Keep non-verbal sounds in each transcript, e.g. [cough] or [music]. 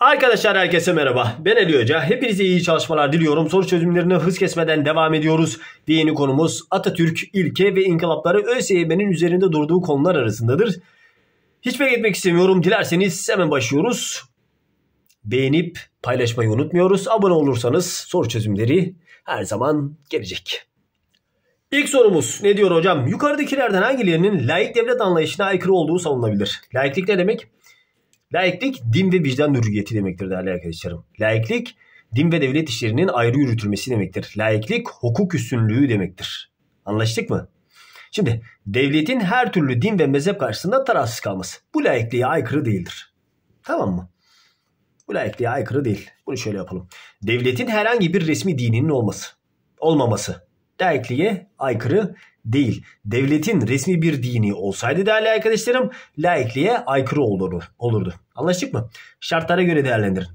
Arkadaşlar herkese merhaba. Ben Ali Hoca. Hepinize iyi çalışmalar diliyorum. Soru çözümlerine hız kesmeden devam ediyoruz. Bir yeni konumuz Atatürk, ilke ve inkılapları ÖSYM'nin üzerinde durduğu konular arasındadır. Hiç bekletmek istemiyorum. Dilerseniz hemen başlıyoruz. Beğenip paylaşmayı unutmuyoruz. Abone olursanız soru çözümleri her zaman gelecek. İlk sorumuz ne diyor hocam? Yukarıdakilerden hangilerinin laik devlet anlayışına aykırı olduğu savunulabilir? Laiklik ne demek? Laiklik din ve vicdan hürriyeti demektir değerli arkadaşlarım. Laiklik din ve devlet işlerinin ayrı yürütülmesi demektir. Laiklik hukuk üstünlüğü demektir. Anlaştık mı? Şimdi devletin her türlü din ve mezhep karşısında tarafsız kalması. Bu laikliğe aykırı değildir. Tamam mı? Bu laikliğe aykırı değil. Bunu şöyle yapalım. Devletin herhangi bir resmi dininin olması, olmaması laikliğe aykırı değil. Devletin resmi bir dini olsaydı değerli arkadaşlarım laikliğe aykırı olurdu. olurdu. Anlaştık mı? Şartlara göre değerlendirin.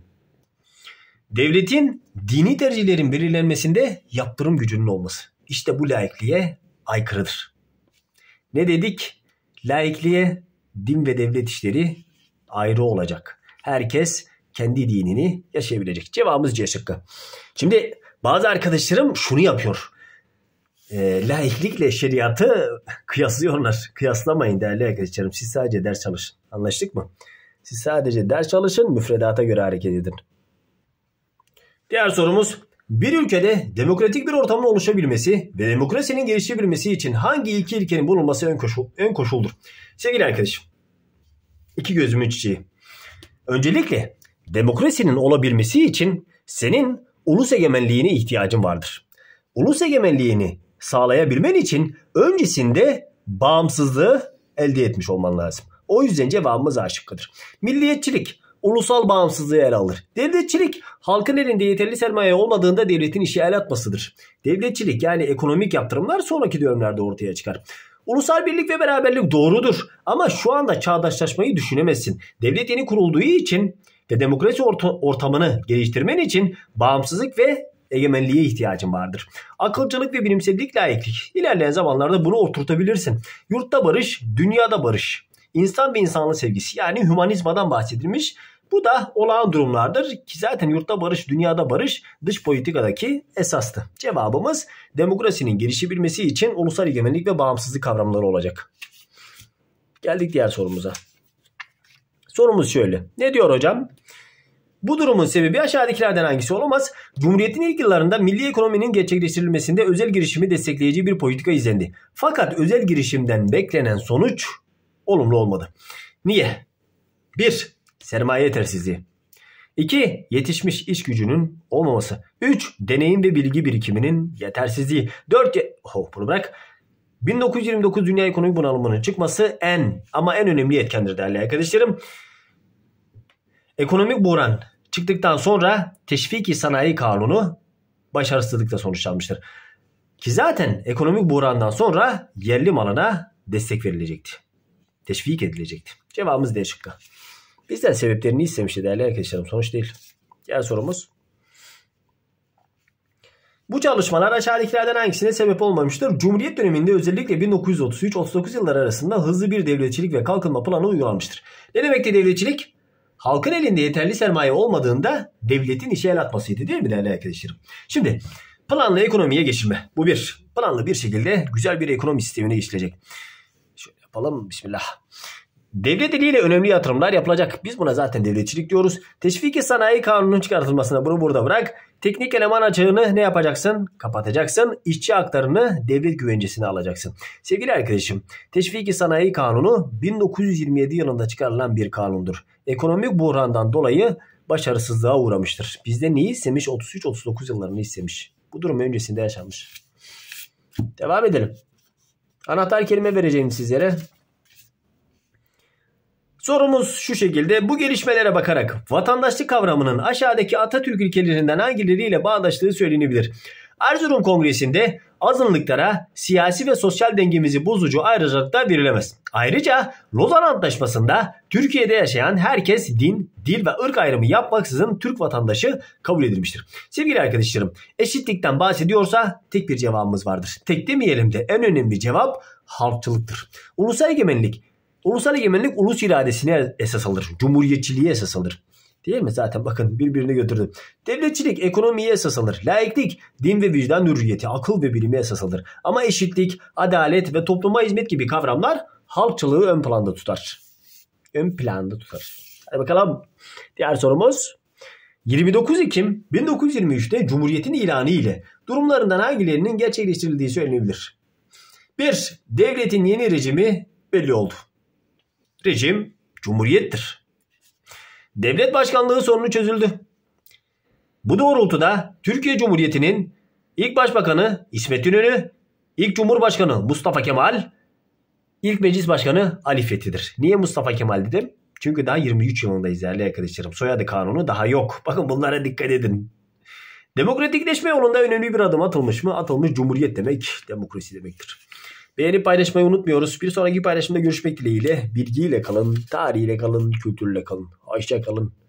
Devletin dini tercihlerin belirlenmesinde yaptırım gücünün olması. İşte bu laikliğe aykırıdır. Ne dedik? Laikliğe din ve devlet işleri ayrı olacak. Herkes kendi dinini yaşayabilecek. Cevabımız C şıkkı. Şimdi bazı arkadaşlarım şunu yapıyor e, laiklikle şeriatı kıyaslıyorlar. Kıyaslamayın değerli arkadaşlarım. Siz sadece ders çalışın. Anlaştık mı? Siz sadece ders çalışın, müfredata göre hareket edin. Diğer sorumuz bir ülkede demokratik bir ortamın oluşabilmesi ve demokrasinin gelişebilmesi için hangi iki ilkenin bulunması ön, koşul, ön koşuldur? Sevgili arkadaşım, iki gözümün çiçeği. Öncelikle demokrasinin olabilmesi için senin ulus egemenliğine ihtiyacın vardır. Ulus egemenliğini sağlayabilmen için öncesinde bağımsızlığı elde etmiş olman lazım. O yüzden cevabımız A şıkkıdır. Milliyetçilik ulusal bağımsızlığı ele alır. Devletçilik halkın elinde yeterli sermaye olmadığında devletin işi el atmasıdır. Devletçilik yani ekonomik yaptırımlar sonraki dönemlerde ortaya çıkar. Ulusal birlik ve beraberlik doğrudur ama şu anda çağdaşlaşmayı düşünemezsin. Devlet yeni kurulduğu için ve demokrasi orta ortamını geliştirmen için bağımsızlık ve egemenliğe ihtiyacın vardır. Akılcılık ve bilimsellik layıklık. İlerleyen zamanlarda bunu oturtabilirsin. Yurtta barış, dünyada barış. İnsan ve insanlık sevgisi yani hümanizmadan bahsedilmiş. Bu da olağan durumlardır ki zaten yurtta barış, dünyada barış dış politikadaki esastı. Cevabımız demokrasinin gelişebilmesi için ulusal egemenlik ve bağımsızlık kavramları olacak. Geldik diğer sorumuza. Sorumuz şöyle. Ne diyor hocam? Bu durumun sebebi aşağıdakilerden hangisi olamaz? Cumhuriyetin ilk yıllarında milli ekonominin gerçekleştirilmesinde özel girişimi destekleyici bir politika izlendi. Fakat özel girişimden beklenen sonuç olumlu olmadı. Niye? 1. Sermaye yetersizliği. 2. Yetişmiş iş gücünün olmaması. 3. Deneyim ve bilgi birikiminin yetersizliği. 4. oh, bunu bırak. 1929 dünya ekonomik bunalımının çıkması en ama en önemli etkendir değerli arkadaşlarım. Ekonomik buran çıktıktan sonra teşviki sanayi kanunu başarısızlıkla sonuçlanmıştır. Ki zaten ekonomik buhrandan sonra yerli malına destek verilecekti. Teşvik edilecekti. Cevabımız D şıkkı. Bizden sebeplerini istemişti değerli arkadaşlarım. Sonuç değil. Diğer sorumuz. Bu çalışmalar aşağıdakilerden hangisine sebep olmamıştır? Cumhuriyet döneminde özellikle 1933-39 yılları arasında hızlı bir devletçilik ve kalkınma planı uygulanmıştır. Ne demekti devletçilik? halkın elinde yeterli sermaye olmadığında devletin işe el atmasıydı değil mi değerli arkadaşlarım? Şimdi planlı ekonomiye geçirme. Bu bir. Planlı bir şekilde güzel bir ekonomi sistemine geçilecek. Şöyle yapalım. Bismillah. Devlet eliyle önemli yatırımlar yapılacak. Biz buna zaten devletçilik diyoruz. Teşviki sanayi kanunun çıkartılmasına bunu burada bırak. Teknik eleman açığını ne yapacaksın? Kapatacaksın. İşçi aktarını devlet güvencesine alacaksın. Sevgili arkadaşım, Teşviki Sanayi Kanunu 1927 yılında çıkarılan bir kanundur. Ekonomik buhrandan dolayı başarısızlığa uğramıştır. Bizde neyi istemiş? 33-39 yıllarını istemiş. Bu durum öncesinde yaşanmış. Devam edelim. Anahtar kelime vereceğim sizlere. Sorumuz şu şekilde. Bu gelişmelere bakarak vatandaşlık kavramının aşağıdaki Atatürk ülkelerinden hangileriyle bağdaştığı söylenebilir? Erzurum Kongresi'nde azınlıklara siyasi ve sosyal dengemizi bozucu ayrıcalıklar verilemez. Ayrıca Lozan Antlaşması'nda Türkiye'de yaşayan herkes din, dil ve ırk ayrımı yapmaksızın Türk vatandaşı kabul edilmiştir. Sevgili arkadaşlarım eşitlikten bahsediyorsa tek bir cevabımız vardır. Tek demeyelim de en önemli cevap halkçılıktır. Ulusal egemenlik Ulusal egemenlik ulus iradesine esas alır. cumhuriyetçiliğe esas alır. Değil mi? Zaten bakın birbirini götürdüm. Devletçilik ekonomiye esas alır. Laiklik din ve vicdan hürriyeti, akıl ve bilimi esas alır. Ama eşitlik, adalet ve topluma hizmet gibi kavramlar halkçılığı ön planda tutar. Ön planda tutar. Hadi bakalım. Diğer sorumuz. 29 Ekim 1923'te Cumhuriyet'in ilanı ile durumlarından hangilerinin gerçekleştirildiği söylenebilir. 1. Devletin yeni rejimi belli oldu rejim cumhuriyettir. Devlet başkanlığı sorunu çözüldü. Bu doğrultuda Türkiye Cumhuriyeti'nin ilk başbakanı İsmet İnönü, ilk cumhurbaşkanı Mustafa Kemal, ilk meclis başkanı Ali Fethi'dir. Niye Mustafa Kemal dedim? Çünkü daha 23 yılındayız değerli arkadaşlarım. Soyadı kanunu daha yok. [laughs] Bakın bunlara dikkat edin. Demokratikleşme yolunda önemli bir adım atılmış mı? Atılmış cumhuriyet demek demokrasi demektir. Beğenip paylaşmayı unutmuyoruz. Bir sonraki paylaşımda görüşmek dileğiyle. Bilgiyle kalın, tarihiyle kalın, kültürle kalın. Hoşça kalın.